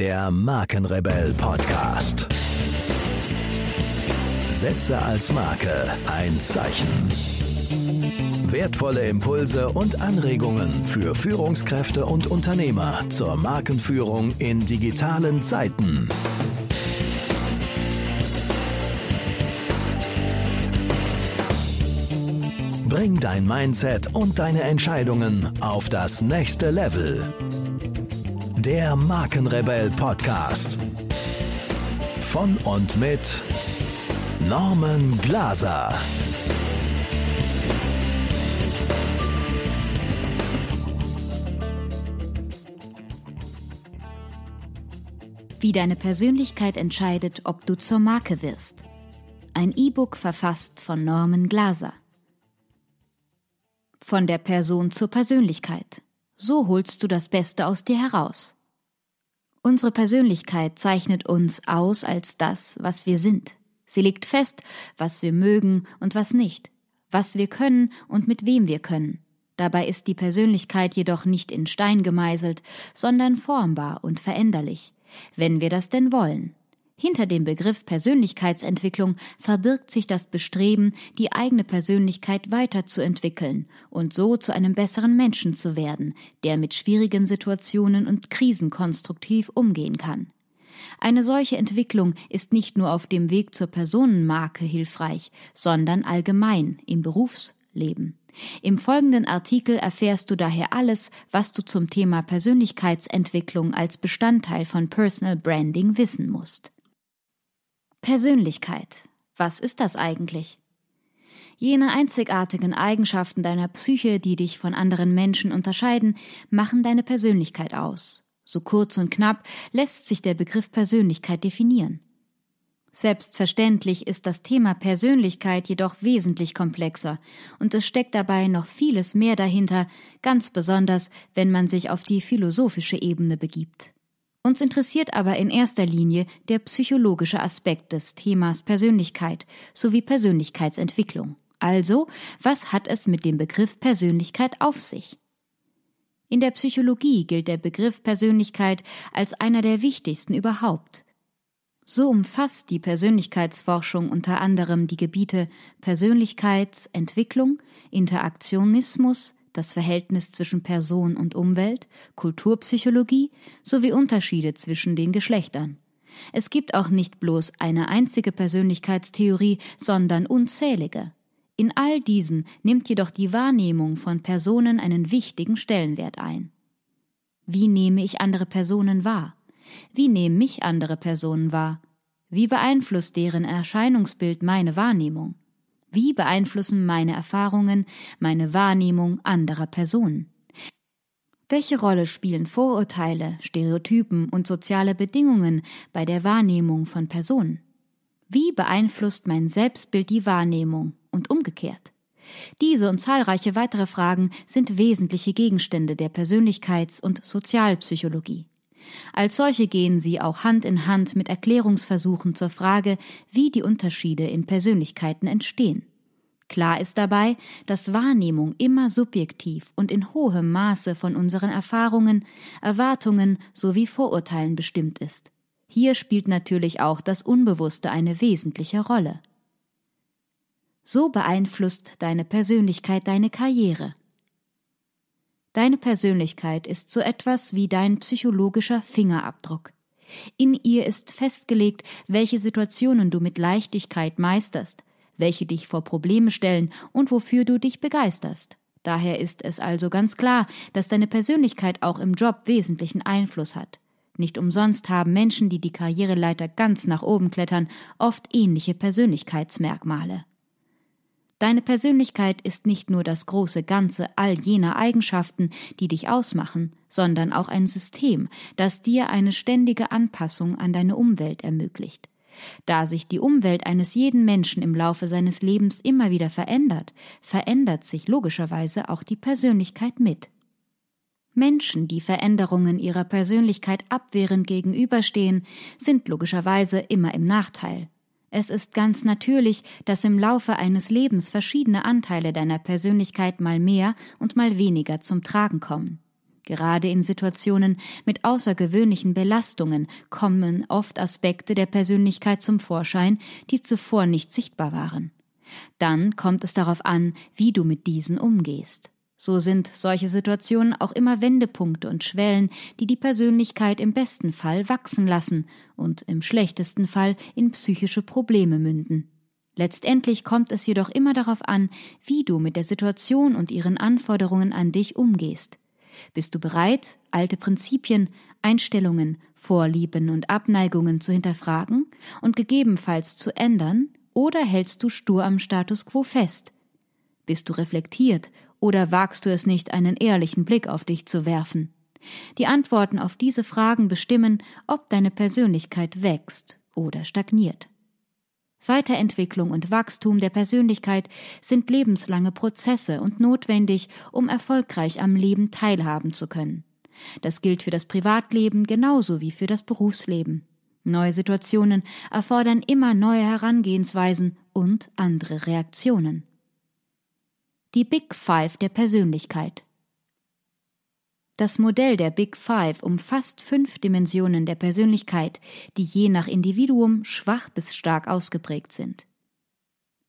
Der Markenrebell Podcast. Setze als Marke ein Zeichen. Wertvolle Impulse und Anregungen für Führungskräfte und Unternehmer zur Markenführung in digitalen Zeiten. Bring dein Mindset und deine Entscheidungen auf das nächste Level. Der Markenrebell Podcast. Von und mit Norman Glaser. Wie deine Persönlichkeit entscheidet, ob du zur Marke wirst. Ein E-Book verfasst von Norman Glaser. Von der Person zur Persönlichkeit. So holst du das Beste aus dir heraus. Unsere Persönlichkeit zeichnet uns aus als das, was wir sind. Sie legt fest, was wir mögen und was nicht, was wir können und mit wem wir können. Dabei ist die Persönlichkeit jedoch nicht in Stein gemeißelt, sondern formbar und veränderlich, wenn wir das denn wollen. Hinter dem Begriff Persönlichkeitsentwicklung verbirgt sich das Bestreben, die eigene Persönlichkeit weiterzuentwickeln und so zu einem besseren Menschen zu werden, der mit schwierigen Situationen und Krisen konstruktiv umgehen kann. Eine solche Entwicklung ist nicht nur auf dem Weg zur Personenmarke hilfreich, sondern allgemein im Berufsleben. Im folgenden Artikel erfährst du daher alles, was du zum Thema Persönlichkeitsentwicklung als Bestandteil von Personal Branding wissen musst. Persönlichkeit. Was ist das eigentlich? Jene einzigartigen Eigenschaften deiner Psyche, die dich von anderen Menschen unterscheiden, machen deine Persönlichkeit aus. So kurz und knapp lässt sich der Begriff Persönlichkeit definieren. Selbstverständlich ist das Thema Persönlichkeit jedoch wesentlich komplexer und es steckt dabei noch vieles mehr dahinter, ganz besonders, wenn man sich auf die philosophische Ebene begibt. Uns interessiert aber in erster Linie der psychologische Aspekt des Themas Persönlichkeit sowie Persönlichkeitsentwicklung. Also, was hat es mit dem Begriff Persönlichkeit auf sich? In der Psychologie gilt der Begriff Persönlichkeit als einer der wichtigsten überhaupt. So umfasst die Persönlichkeitsforschung unter anderem die Gebiete Persönlichkeitsentwicklung, Interaktionismus, das Verhältnis zwischen Person und Umwelt, Kulturpsychologie sowie Unterschiede zwischen den Geschlechtern. Es gibt auch nicht bloß eine einzige Persönlichkeitstheorie, sondern unzählige. In all diesen nimmt jedoch die Wahrnehmung von Personen einen wichtigen Stellenwert ein. Wie nehme ich andere Personen wahr? Wie nehmen mich andere Personen wahr? Wie beeinflusst deren Erscheinungsbild meine Wahrnehmung? Wie beeinflussen meine Erfahrungen meine Wahrnehmung anderer Personen? Welche Rolle spielen Vorurteile, Stereotypen und soziale Bedingungen bei der Wahrnehmung von Personen? Wie beeinflusst mein Selbstbild die Wahrnehmung und umgekehrt? Diese und zahlreiche weitere Fragen sind wesentliche Gegenstände der Persönlichkeits- und Sozialpsychologie. Als solche gehen sie auch Hand in Hand mit Erklärungsversuchen zur Frage, wie die Unterschiede in Persönlichkeiten entstehen. Klar ist dabei, dass Wahrnehmung immer subjektiv und in hohem Maße von unseren Erfahrungen, Erwartungen sowie Vorurteilen bestimmt ist. Hier spielt natürlich auch das Unbewusste eine wesentliche Rolle. So beeinflusst deine Persönlichkeit deine Karriere, Deine Persönlichkeit ist so etwas wie dein psychologischer Fingerabdruck. In ihr ist festgelegt, welche Situationen du mit Leichtigkeit meisterst, welche dich vor Probleme stellen und wofür du dich begeisterst. Daher ist es also ganz klar, dass deine Persönlichkeit auch im Job wesentlichen Einfluss hat. Nicht umsonst haben Menschen, die die Karriereleiter ganz nach oben klettern, oft ähnliche Persönlichkeitsmerkmale. Deine Persönlichkeit ist nicht nur das große Ganze all jener Eigenschaften, die dich ausmachen, sondern auch ein System, das dir eine ständige Anpassung an deine Umwelt ermöglicht. Da sich die Umwelt eines jeden Menschen im Laufe seines Lebens immer wieder verändert, verändert sich logischerweise auch die Persönlichkeit mit. Menschen, die Veränderungen ihrer Persönlichkeit abwehrend gegenüberstehen, sind logischerweise immer im Nachteil. Es ist ganz natürlich, dass im Laufe eines Lebens verschiedene Anteile deiner Persönlichkeit mal mehr und mal weniger zum Tragen kommen. Gerade in Situationen mit außergewöhnlichen Belastungen kommen oft Aspekte der Persönlichkeit zum Vorschein, die zuvor nicht sichtbar waren. Dann kommt es darauf an, wie du mit diesen umgehst. So sind solche Situationen auch immer Wendepunkte und Schwellen, die die Persönlichkeit im besten Fall wachsen lassen und im schlechtesten Fall in psychische Probleme münden. Letztendlich kommt es jedoch immer darauf an, wie du mit der Situation und ihren Anforderungen an dich umgehst. Bist du bereit, alte Prinzipien, Einstellungen, Vorlieben und Abneigungen zu hinterfragen und gegebenenfalls zu ändern, oder hältst du stur am Status quo fest? Bist du reflektiert oder wagst du es nicht, einen ehrlichen Blick auf dich zu werfen? Die Antworten auf diese Fragen bestimmen, ob deine Persönlichkeit wächst oder stagniert. Weiterentwicklung und Wachstum der Persönlichkeit sind lebenslange Prozesse und notwendig, um erfolgreich am Leben teilhaben zu können. Das gilt für das Privatleben genauso wie für das Berufsleben. Neue Situationen erfordern immer neue Herangehensweisen und andere Reaktionen. Die Big Five der Persönlichkeit. Das Modell der Big Five umfasst fünf Dimensionen der Persönlichkeit, die je nach Individuum schwach bis stark ausgeprägt sind.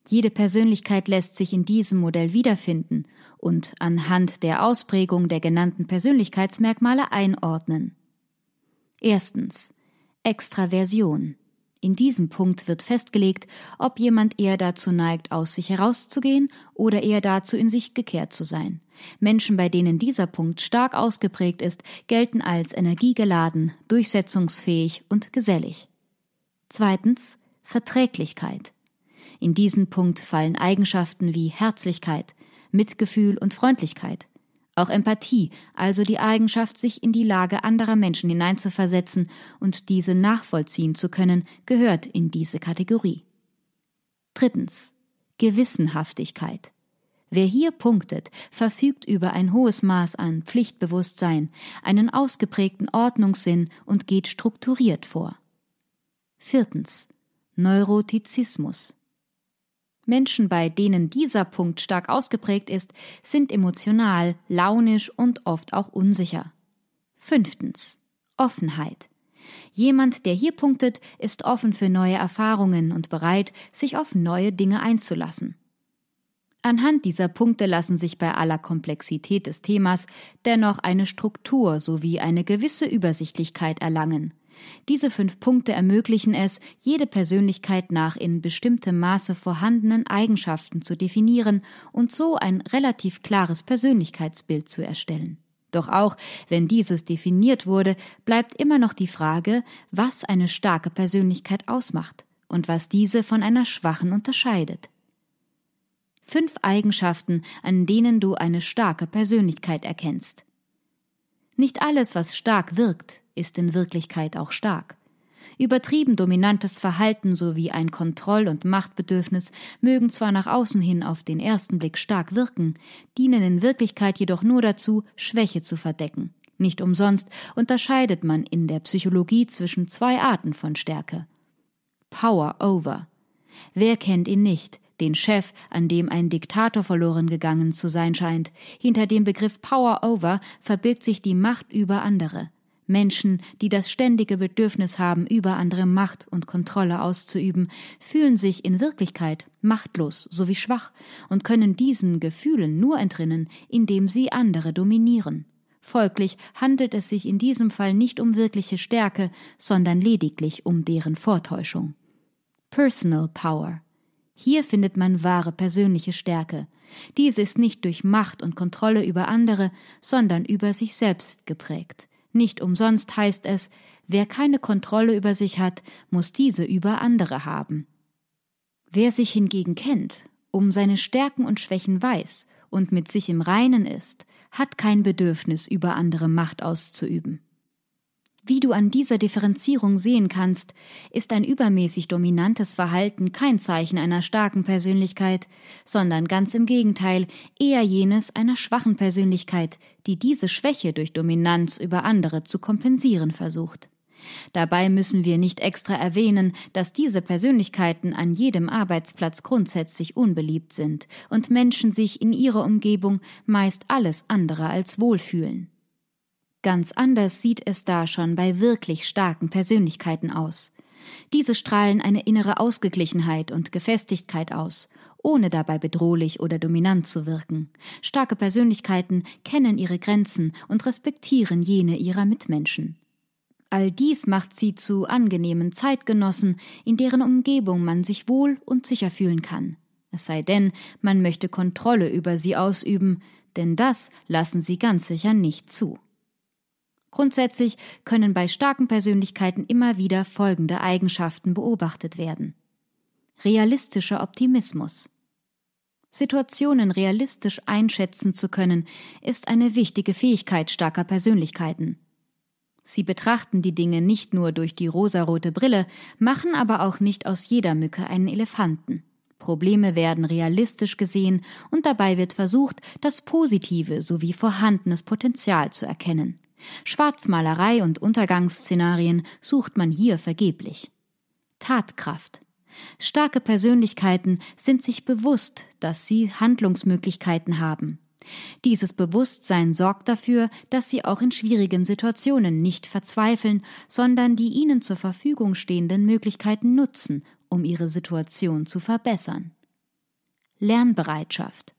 Jede Persönlichkeit lässt sich in diesem Modell wiederfinden und anhand der Ausprägung der genannten Persönlichkeitsmerkmale einordnen. Erstens Extraversion. In diesem Punkt wird festgelegt, ob jemand eher dazu neigt, aus sich herauszugehen oder eher dazu, in sich gekehrt zu sein. Menschen, bei denen dieser Punkt stark ausgeprägt ist, gelten als energiegeladen, durchsetzungsfähig und gesellig. Zweitens Verträglichkeit. In diesen Punkt fallen Eigenschaften wie Herzlichkeit, Mitgefühl und Freundlichkeit. Auch Empathie, also die Eigenschaft, sich in die Lage anderer Menschen hineinzuversetzen und diese nachvollziehen zu können, gehört in diese Kategorie. Drittens. Gewissenhaftigkeit. Wer hier punktet, verfügt über ein hohes Maß an Pflichtbewusstsein, einen ausgeprägten Ordnungssinn und geht strukturiert vor. Viertens. Neurotizismus. Menschen, bei denen dieser Punkt stark ausgeprägt ist, sind emotional, launisch und oft auch unsicher. Fünftens. Offenheit. Jemand, der hier punktet, ist offen für neue Erfahrungen und bereit, sich auf neue Dinge einzulassen. Anhand dieser Punkte lassen sich bei aller Komplexität des Themas dennoch eine Struktur sowie eine gewisse Übersichtlichkeit erlangen. Diese fünf Punkte ermöglichen es, jede Persönlichkeit nach in bestimmtem Maße vorhandenen Eigenschaften zu definieren und so ein relativ klares Persönlichkeitsbild zu erstellen. Doch auch wenn dieses definiert wurde, bleibt immer noch die Frage, was eine starke Persönlichkeit ausmacht und was diese von einer schwachen unterscheidet. Fünf Eigenschaften, an denen du eine starke Persönlichkeit erkennst. Nicht alles, was stark wirkt, ist in Wirklichkeit auch stark. Übertrieben dominantes Verhalten sowie ein Kontroll- und Machtbedürfnis mögen zwar nach außen hin auf den ersten Blick stark wirken, dienen in Wirklichkeit jedoch nur dazu, Schwäche zu verdecken. Nicht umsonst unterscheidet man in der Psychologie zwischen zwei Arten von Stärke. Power over. Wer kennt ihn nicht? Den Chef, an dem ein Diktator verloren gegangen zu sein scheint. Hinter dem Begriff Power over verbirgt sich die Macht über andere. Menschen, die das ständige Bedürfnis haben, über andere Macht und Kontrolle auszuüben, fühlen sich in Wirklichkeit machtlos sowie schwach und können diesen Gefühlen nur entrinnen, indem sie andere dominieren. Folglich handelt es sich in diesem Fall nicht um wirkliche Stärke, sondern lediglich um deren Vortäuschung. Personal Power hier findet man wahre persönliche Stärke. Diese ist nicht durch Macht und Kontrolle über andere, sondern über sich selbst geprägt. Nicht umsonst heißt es, wer keine Kontrolle über sich hat, muss diese über andere haben. Wer sich hingegen kennt, um seine Stärken und Schwächen weiß und mit sich im Reinen ist, hat kein Bedürfnis, über andere Macht auszuüben. Wie du an dieser Differenzierung sehen kannst, ist ein übermäßig dominantes Verhalten kein Zeichen einer starken Persönlichkeit, sondern ganz im Gegenteil eher jenes einer schwachen Persönlichkeit, die diese Schwäche durch Dominanz über andere zu kompensieren versucht. Dabei müssen wir nicht extra erwähnen, dass diese Persönlichkeiten an jedem Arbeitsplatz grundsätzlich unbeliebt sind und Menschen sich in ihrer Umgebung meist alles andere als wohlfühlen. Ganz anders sieht es da schon bei wirklich starken Persönlichkeiten aus. Diese strahlen eine innere Ausgeglichenheit und Gefestigkeit aus, ohne dabei bedrohlich oder dominant zu wirken. Starke Persönlichkeiten kennen ihre Grenzen und respektieren jene ihrer Mitmenschen. All dies macht sie zu angenehmen Zeitgenossen, in deren Umgebung man sich wohl und sicher fühlen kann. Es sei denn, man möchte Kontrolle über sie ausüben, denn das lassen sie ganz sicher nicht zu. Grundsätzlich können bei starken Persönlichkeiten immer wieder folgende Eigenschaften beobachtet werden. Realistischer Optimismus. Situationen realistisch einschätzen zu können, ist eine wichtige Fähigkeit starker Persönlichkeiten. Sie betrachten die Dinge nicht nur durch die rosarote Brille, machen aber auch nicht aus jeder Mücke einen Elefanten. Probleme werden realistisch gesehen und dabei wird versucht, das positive sowie vorhandenes Potenzial zu erkennen. Schwarzmalerei und Untergangsszenarien sucht man hier vergeblich. Tatkraft. Starke Persönlichkeiten sind sich bewusst, dass sie Handlungsmöglichkeiten haben. Dieses Bewusstsein sorgt dafür, dass sie auch in schwierigen Situationen nicht verzweifeln, sondern die ihnen zur Verfügung stehenden Möglichkeiten nutzen, um ihre Situation zu verbessern. Lernbereitschaft.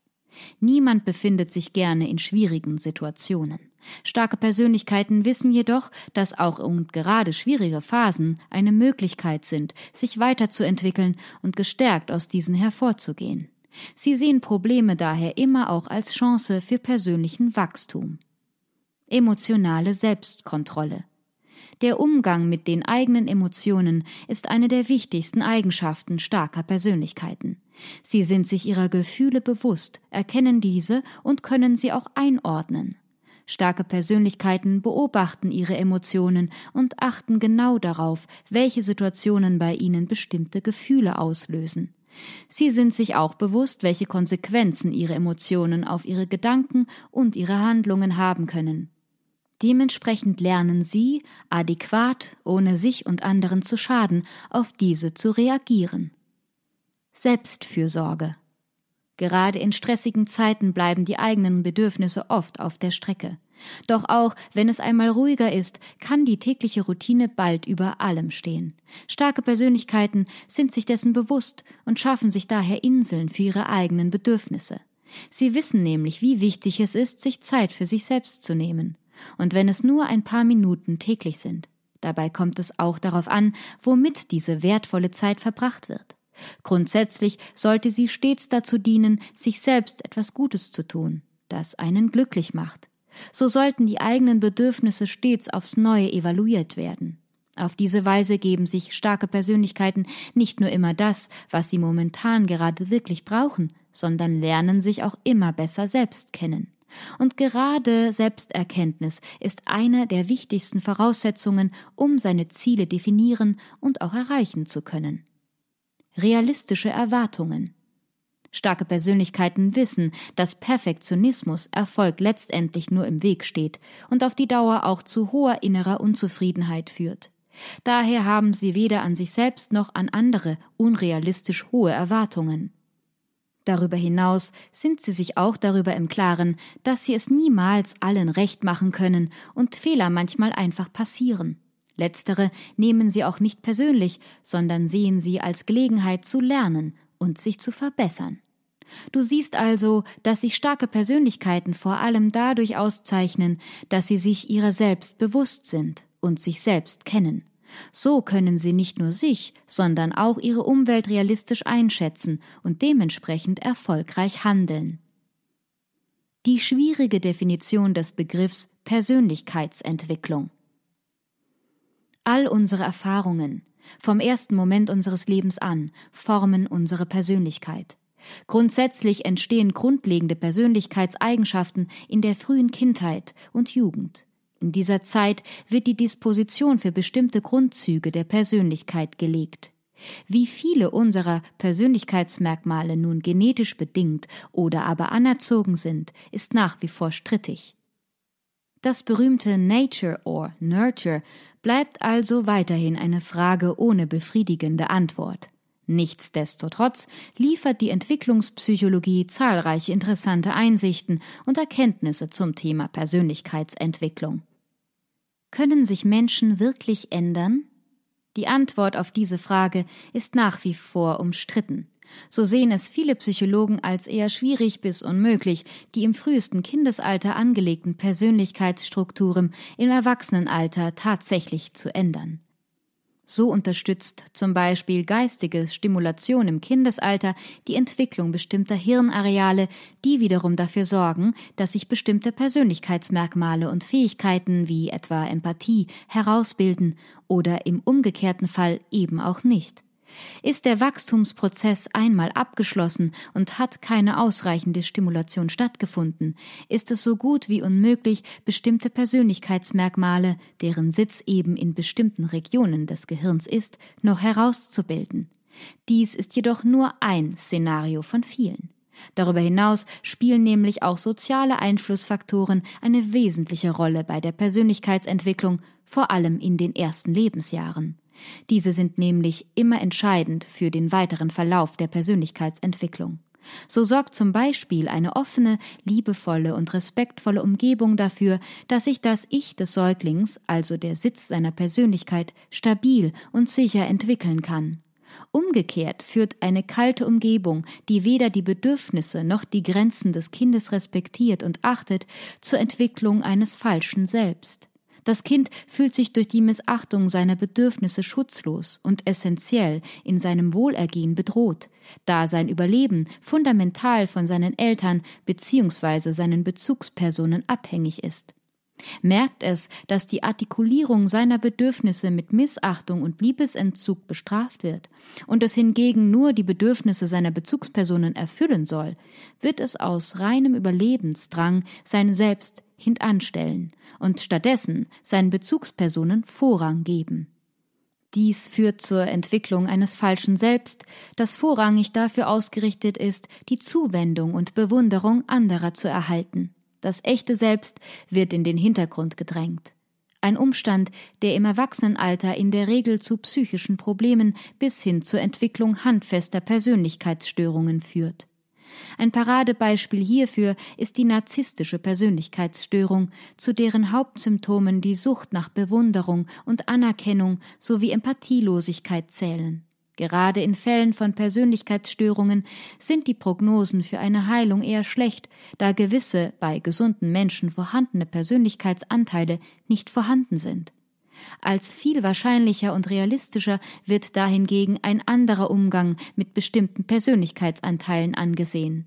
Niemand befindet sich gerne in schwierigen Situationen. Starke Persönlichkeiten wissen jedoch, dass auch und gerade schwierige Phasen eine Möglichkeit sind, sich weiterzuentwickeln und gestärkt aus diesen hervorzugehen. Sie sehen Probleme daher immer auch als Chance für persönlichen Wachstum. Emotionale Selbstkontrolle. Der Umgang mit den eigenen Emotionen ist eine der wichtigsten Eigenschaften starker Persönlichkeiten. Sie sind sich ihrer Gefühle bewusst, erkennen diese und können sie auch einordnen. Starke Persönlichkeiten beobachten ihre Emotionen und achten genau darauf, welche Situationen bei ihnen bestimmte Gefühle auslösen. Sie sind sich auch bewusst, welche Konsequenzen ihre Emotionen auf ihre Gedanken und ihre Handlungen haben können. Dementsprechend lernen sie, adäquat, ohne sich und anderen zu schaden, auf diese zu reagieren. Selbstfürsorge Gerade in stressigen Zeiten bleiben die eigenen Bedürfnisse oft auf der Strecke. Doch auch wenn es einmal ruhiger ist, kann die tägliche Routine bald über allem stehen. Starke Persönlichkeiten sind sich dessen bewusst und schaffen sich daher Inseln für ihre eigenen Bedürfnisse. Sie wissen nämlich, wie wichtig es ist, sich Zeit für sich selbst zu nehmen. Und wenn es nur ein paar Minuten täglich sind. Dabei kommt es auch darauf an, womit diese wertvolle Zeit verbracht wird. Grundsätzlich sollte sie stets dazu dienen, sich selbst etwas Gutes zu tun, das einen glücklich macht. So sollten die eigenen Bedürfnisse stets aufs Neue evaluiert werden. Auf diese Weise geben sich starke Persönlichkeiten nicht nur immer das, was sie momentan gerade wirklich brauchen, sondern lernen sich auch immer besser selbst kennen. Und gerade Selbsterkenntnis ist eine der wichtigsten Voraussetzungen, um seine Ziele definieren und auch erreichen zu können realistische Erwartungen. Starke Persönlichkeiten wissen, dass Perfektionismus Erfolg letztendlich nur im Weg steht und auf die Dauer auch zu hoher innerer Unzufriedenheit führt. Daher haben sie weder an sich selbst noch an andere unrealistisch hohe Erwartungen. Darüber hinaus sind sie sich auch darüber im Klaren, dass sie es niemals allen recht machen können und Fehler manchmal einfach passieren. Letztere nehmen sie auch nicht persönlich, sondern sehen sie als Gelegenheit zu lernen und sich zu verbessern. Du siehst also, dass sich starke Persönlichkeiten vor allem dadurch auszeichnen, dass sie sich ihrer selbst bewusst sind und sich selbst kennen. So können sie nicht nur sich, sondern auch ihre Umwelt realistisch einschätzen und dementsprechend erfolgreich handeln. Die schwierige Definition des Begriffs Persönlichkeitsentwicklung. All unsere Erfahrungen, vom ersten Moment unseres Lebens an, formen unsere Persönlichkeit. Grundsätzlich entstehen grundlegende Persönlichkeitseigenschaften in der frühen Kindheit und Jugend. In dieser Zeit wird die Disposition für bestimmte Grundzüge der Persönlichkeit gelegt. Wie viele unserer Persönlichkeitsmerkmale nun genetisch bedingt oder aber anerzogen sind, ist nach wie vor strittig. Das berühmte Nature or Nurture bleibt also weiterhin eine Frage ohne befriedigende Antwort. Nichtsdestotrotz liefert die Entwicklungspsychologie zahlreiche interessante Einsichten und Erkenntnisse zum Thema Persönlichkeitsentwicklung. Können sich Menschen wirklich ändern? Die Antwort auf diese Frage ist nach wie vor umstritten. So sehen es viele Psychologen als eher schwierig bis unmöglich, die im frühesten Kindesalter angelegten Persönlichkeitsstrukturen im Erwachsenenalter tatsächlich zu ändern. So unterstützt zum Beispiel geistige Stimulation im Kindesalter die Entwicklung bestimmter Hirnareale, die wiederum dafür sorgen, dass sich bestimmte Persönlichkeitsmerkmale und Fähigkeiten wie etwa Empathie herausbilden oder im umgekehrten Fall eben auch nicht. Ist der Wachstumsprozess einmal abgeschlossen und hat keine ausreichende Stimulation stattgefunden, ist es so gut wie unmöglich, bestimmte Persönlichkeitsmerkmale, deren Sitz eben in bestimmten Regionen des Gehirns ist, noch herauszubilden. Dies ist jedoch nur ein Szenario von vielen. Darüber hinaus spielen nämlich auch soziale Einflussfaktoren eine wesentliche Rolle bei der Persönlichkeitsentwicklung, vor allem in den ersten Lebensjahren. Diese sind nämlich immer entscheidend für den weiteren Verlauf der Persönlichkeitsentwicklung. So sorgt zum Beispiel eine offene, liebevolle und respektvolle Umgebung dafür, dass sich das Ich des Säuglings, also der Sitz seiner Persönlichkeit, stabil und sicher entwickeln kann. Umgekehrt führt eine kalte Umgebung, die weder die Bedürfnisse noch die Grenzen des Kindes respektiert und achtet, zur Entwicklung eines falschen Selbst. Das Kind fühlt sich durch die Missachtung seiner Bedürfnisse schutzlos und essentiell in seinem Wohlergehen bedroht, da sein Überleben fundamental von seinen Eltern bzw. seinen Bezugspersonen abhängig ist. Merkt es, dass die Artikulierung seiner Bedürfnisse mit Missachtung und Liebesentzug bestraft wird und es hingegen nur die Bedürfnisse seiner Bezugspersonen erfüllen soll, wird es aus reinem Überlebensdrang sein Selbst hintanstellen und stattdessen seinen Bezugspersonen Vorrang geben. Dies führt zur Entwicklung eines falschen Selbst, das vorrangig dafür ausgerichtet ist, die Zuwendung und Bewunderung anderer zu erhalten. Das echte Selbst wird in den Hintergrund gedrängt. Ein Umstand, der im Erwachsenenalter in der Regel zu psychischen Problemen bis hin zur Entwicklung handfester Persönlichkeitsstörungen führt. Ein Paradebeispiel hierfür ist die narzisstische Persönlichkeitsstörung, zu deren Hauptsymptomen die Sucht nach Bewunderung und Anerkennung sowie Empathielosigkeit zählen. Gerade in Fällen von Persönlichkeitsstörungen sind die Prognosen für eine Heilung eher schlecht, da gewisse bei gesunden Menschen vorhandene Persönlichkeitsanteile nicht vorhanden sind. Als viel wahrscheinlicher und realistischer wird dahingegen ein anderer Umgang mit bestimmten Persönlichkeitsanteilen angesehen.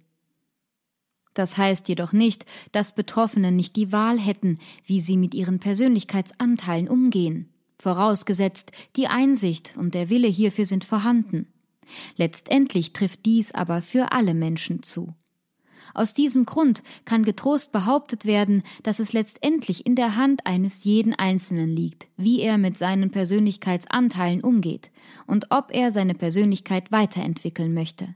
Das heißt jedoch nicht, dass Betroffene nicht die Wahl hätten, wie sie mit ihren Persönlichkeitsanteilen umgehen, vorausgesetzt die Einsicht und der Wille hierfür sind vorhanden. Letztendlich trifft dies aber für alle Menschen zu. Aus diesem Grund kann getrost behauptet werden, dass es letztendlich in der Hand eines jeden Einzelnen liegt, wie er mit seinen Persönlichkeitsanteilen umgeht und ob er seine Persönlichkeit weiterentwickeln möchte.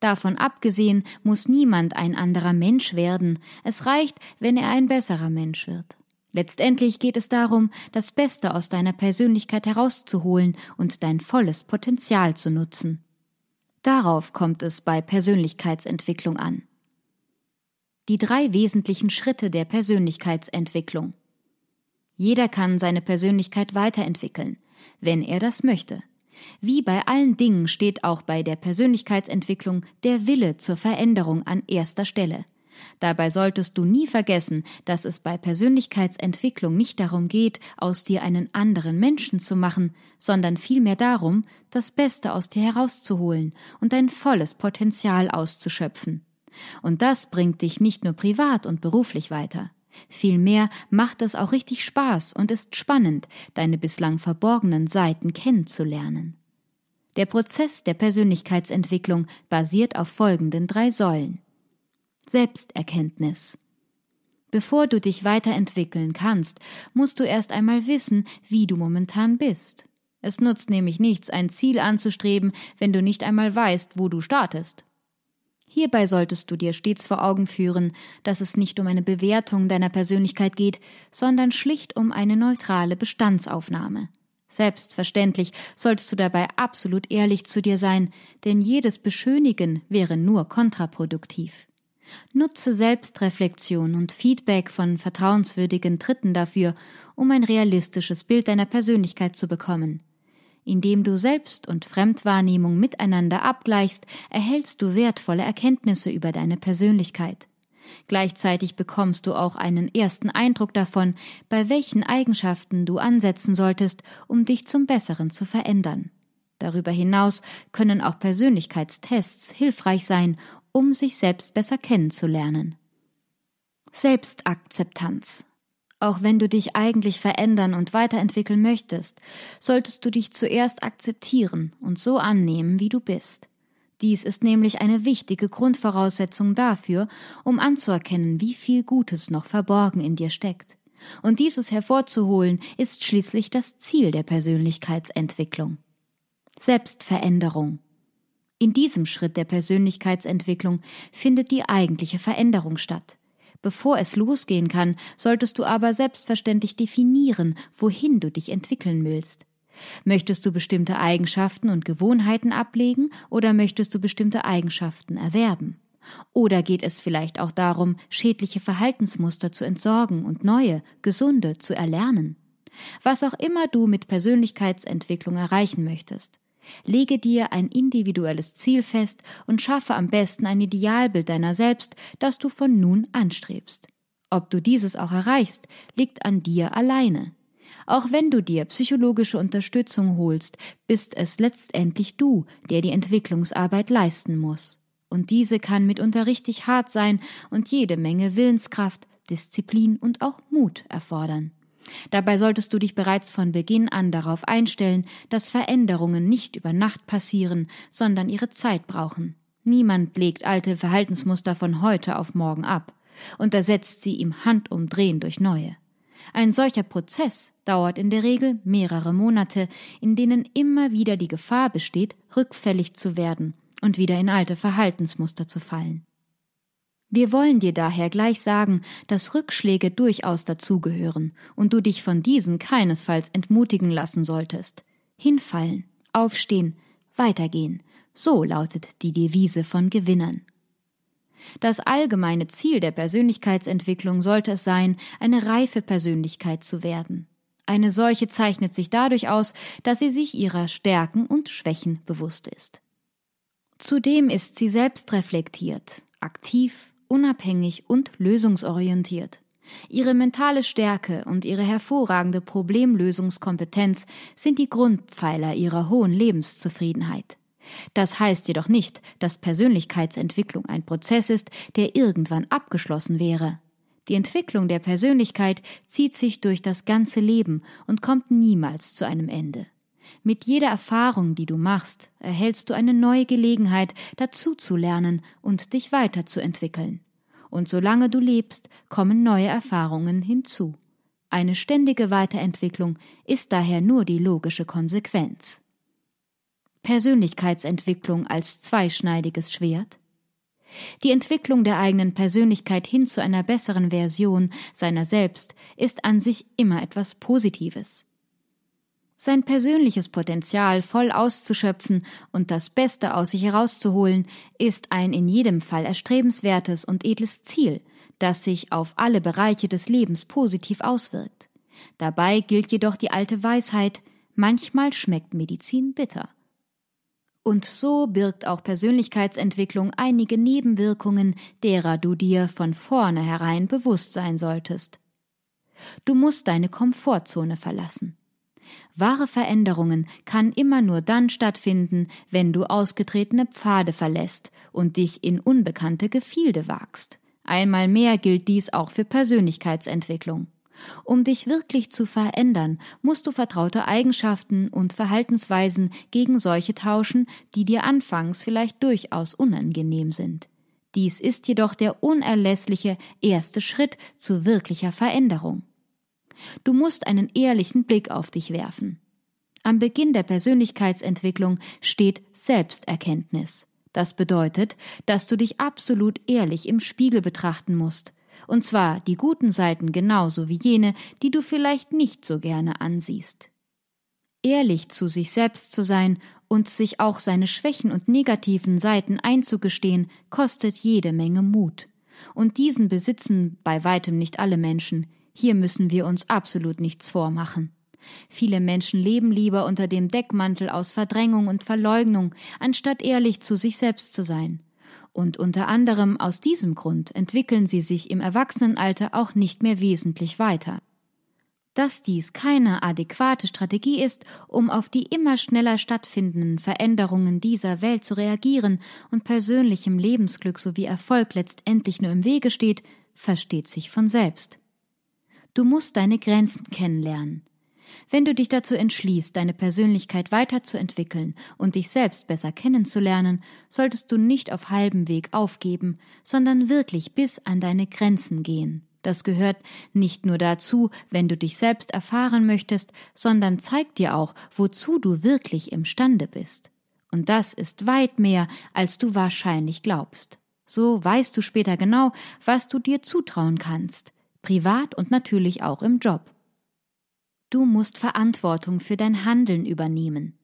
Davon abgesehen muss niemand ein anderer Mensch werden, es reicht, wenn er ein besserer Mensch wird. Letztendlich geht es darum, das Beste aus deiner Persönlichkeit herauszuholen und dein volles Potenzial zu nutzen. Darauf kommt es bei Persönlichkeitsentwicklung an die drei wesentlichen Schritte der Persönlichkeitsentwicklung. Jeder kann seine Persönlichkeit weiterentwickeln, wenn er das möchte. Wie bei allen Dingen steht auch bei der Persönlichkeitsentwicklung der Wille zur Veränderung an erster Stelle. Dabei solltest du nie vergessen, dass es bei Persönlichkeitsentwicklung nicht darum geht, aus dir einen anderen Menschen zu machen, sondern vielmehr darum, das Beste aus dir herauszuholen und dein volles Potenzial auszuschöpfen. Und das bringt dich nicht nur privat und beruflich weiter. Vielmehr macht es auch richtig Spaß und ist spannend, deine bislang verborgenen Seiten kennenzulernen. Der Prozess der Persönlichkeitsentwicklung basiert auf folgenden drei Säulen. Selbsterkenntnis. Bevor du dich weiterentwickeln kannst, musst du erst einmal wissen, wie du momentan bist. Es nutzt nämlich nichts, ein Ziel anzustreben, wenn du nicht einmal weißt, wo du startest. Hierbei solltest du dir stets vor Augen führen, dass es nicht um eine Bewertung deiner Persönlichkeit geht, sondern schlicht um eine neutrale Bestandsaufnahme. Selbstverständlich solltest du dabei absolut ehrlich zu dir sein, denn jedes Beschönigen wäre nur kontraproduktiv. Nutze Selbstreflexion und Feedback von vertrauenswürdigen Dritten dafür, um ein realistisches Bild deiner Persönlichkeit zu bekommen. Indem du Selbst- und Fremdwahrnehmung miteinander abgleichst, erhältst du wertvolle Erkenntnisse über deine Persönlichkeit. Gleichzeitig bekommst du auch einen ersten Eindruck davon, bei welchen Eigenschaften du ansetzen solltest, um dich zum Besseren zu verändern. Darüber hinaus können auch Persönlichkeitstests hilfreich sein, um sich selbst besser kennenzulernen. Selbstakzeptanz auch wenn du dich eigentlich verändern und weiterentwickeln möchtest, solltest du dich zuerst akzeptieren und so annehmen, wie du bist. Dies ist nämlich eine wichtige Grundvoraussetzung dafür, um anzuerkennen, wie viel Gutes noch verborgen in dir steckt. Und dieses hervorzuholen ist schließlich das Ziel der Persönlichkeitsentwicklung. Selbstveränderung. In diesem Schritt der Persönlichkeitsentwicklung findet die eigentliche Veränderung statt. Bevor es losgehen kann, solltest du aber selbstverständlich definieren, wohin du dich entwickeln willst. Möchtest du bestimmte Eigenschaften und Gewohnheiten ablegen oder möchtest du bestimmte Eigenschaften erwerben? Oder geht es vielleicht auch darum, schädliche Verhaltensmuster zu entsorgen und neue, gesunde zu erlernen? Was auch immer du mit Persönlichkeitsentwicklung erreichen möchtest. Lege dir ein individuelles Ziel fest und schaffe am besten ein Idealbild deiner selbst, das du von nun anstrebst. Ob du dieses auch erreichst, liegt an dir alleine. Auch wenn du dir psychologische Unterstützung holst, bist es letztendlich du, der die Entwicklungsarbeit leisten muss. Und diese kann mitunter richtig hart sein und jede Menge Willenskraft, Disziplin und auch Mut erfordern. Dabei solltest du dich bereits von Beginn an darauf einstellen, dass Veränderungen nicht über Nacht passieren, sondern ihre Zeit brauchen. Niemand legt alte Verhaltensmuster von heute auf morgen ab und ersetzt sie im Handumdrehen durch neue. Ein solcher Prozess dauert in der Regel mehrere Monate, in denen immer wieder die Gefahr besteht, rückfällig zu werden und wieder in alte Verhaltensmuster zu fallen. Wir wollen dir daher gleich sagen, dass Rückschläge durchaus dazugehören und du dich von diesen keinesfalls entmutigen lassen solltest. Hinfallen, aufstehen, weitergehen, so lautet die Devise von Gewinnern. Das allgemeine Ziel der Persönlichkeitsentwicklung sollte es sein, eine reife Persönlichkeit zu werden. Eine solche zeichnet sich dadurch aus, dass sie sich ihrer Stärken und Schwächen bewusst ist. Zudem ist sie selbstreflektiert, aktiv, unabhängig und lösungsorientiert. Ihre mentale Stärke und ihre hervorragende Problemlösungskompetenz sind die Grundpfeiler ihrer hohen Lebenszufriedenheit. Das heißt jedoch nicht, dass Persönlichkeitsentwicklung ein Prozess ist, der irgendwann abgeschlossen wäre. Die Entwicklung der Persönlichkeit zieht sich durch das ganze Leben und kommt niemals zu einem Ende. Mit jeder Erfahrung, die du machst, erhältst du eine neue Gelegenheit, dazu zu lernen und dich weiterzuentwickeln. Und solange du lebst, kommen neue Erfahrungen hinzu. Eine ständige Weiterentwicklung ist daher nur die logische Konsequenz. Persönlichkeitsentwicklung als zweischneidiges Schwert? Die Entwicklung der eigenen Persönlichkeit hin zu einer besseren Version seiner selbst ist an sich immer etwas Positives sein persönliches Potenzial voll auszuschöpfen und das Beste aus sich herauszuholen, ist ein in jedem Fall erstrebenswertes und edles Ziel, das sich auf alle Bereiche des Lebens positiv auswirkt. Dabei gilt jedoch die alte Weisheit, manchmal schmeckt Medizin bitter. Und so birgt auch Persönlichkeitsentwicklung einige Nebenwirkungen, derer du dir von vornherein bewusst sein solltest. Du musst deine Komfortzone verlassen. Wahre Veränderungen kann immer nur dann stattfinden, wenn du ausgetretene Pfade verlässt und dich in unbekannte Gefilde wagst. Einmal mehr gilt dies auch für Persönlichkeitsentwicklung. Um dich wirklich zu verändern, musst du vertraute Eigenschaften und Verhaltensweisen gegen solche tauschen, die dir anfangs vielleicht durchaus unangenehm sind. Dies ist jedoch der unerlässliche erste Schritt zu wirklicher Veränderung. Du musst einen ehrlichen Blick auf dich werfen. Am Beginn der Persönlichkeitsentwicklung steht Selbsterkenntnis. Das bedeutet, dass du dich absolut ehrlich im Spiegel betrachten musst, und zwar die guten Seiten genauso wie jene, die du vielleicht nicht so gerne ansiehst. Ehrlich zu sich selbst zu sein und sich auch seine Schwächen und negativen Seiten einzugestehen, kostet jede Menge Mut. Und diesen besitzen bei weitem nicht alle Menschen, hier müssen wir uns absolut nichts vormachen. Viele Menschen leben lieber unter dem Deckmantel aus Verdrängung und Verleugnung, anstatt ehrlich zu sich selbst zu sein. Und unter anderem aus diesem Grund entwickeln sie sich im Erwachsenenalter auch nicht mehr wesentlich weiter. Dass dies keine adäquate Strategie ist, um auf die immer schneller stattfindenden Veränderungen dieser Welt zu reagieren und persönlichem Lebensglück sowie Erfolg letztendlich nur im Wege steht, versteht sich von selbst. Du musst deine Grenzen kennenlernen. Wenn du dich dazu entschließt, deine Persönlichkeit weiterzuentwickeln und dich selbst besser kennenzulernen, solltest du nicht auf halbem Weg aufgeben, sondern wirklich bis an deine Grenzen gehen. Das gehört nicht nur dazu, wenn du dich selbst erfahren möchtest, sondern zeigt dir auch, wozu du wirklich imstande bist. Und das ist weit mehr, als du wahrscheinlich glaubst. So weißt du später genau, was du dir zutrauen kannst, privat und natürlich auch im Job. Du musst Verantwortung für dein Handeln übernehmen.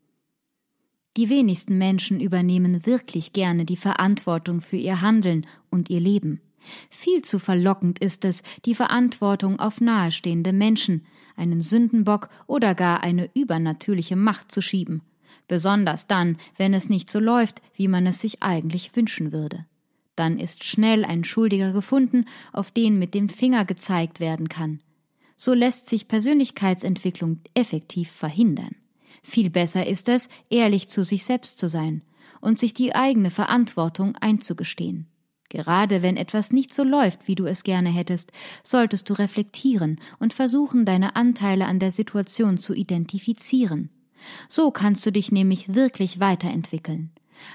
Die wenigsten Menschen übernehmen wirklich gerne die Verantwortung für ihr Handeln und ihr Leben. Viel zu verlockend ist es, die Verantwortung auf nahestehende Menschen, einen Sündenbock oder gar eine übernatürliche Macht zu schieben, besonders dann, wenn es nicht so läuft, wie man es sich eigentlich wünschen würde. Dann ist schnell ein Schuldiger gefunden, auf den mit dem Finger gezeigt werden kann. So lässt sich Persönlichkeitsentwicklung effektiv verhindern. Viel besser ist es, ehrlich zu sich selbst zu sein und sich die eigene Verantwortung einzugestehen. Gerade wenn etwas nicht so läuft, wie du es gerne hättest, solltest du reflektieren und versuchen, deine Anteile an der Situation zu identifizieren. So kannst du dich nämlich wirklich weiterentwickeln.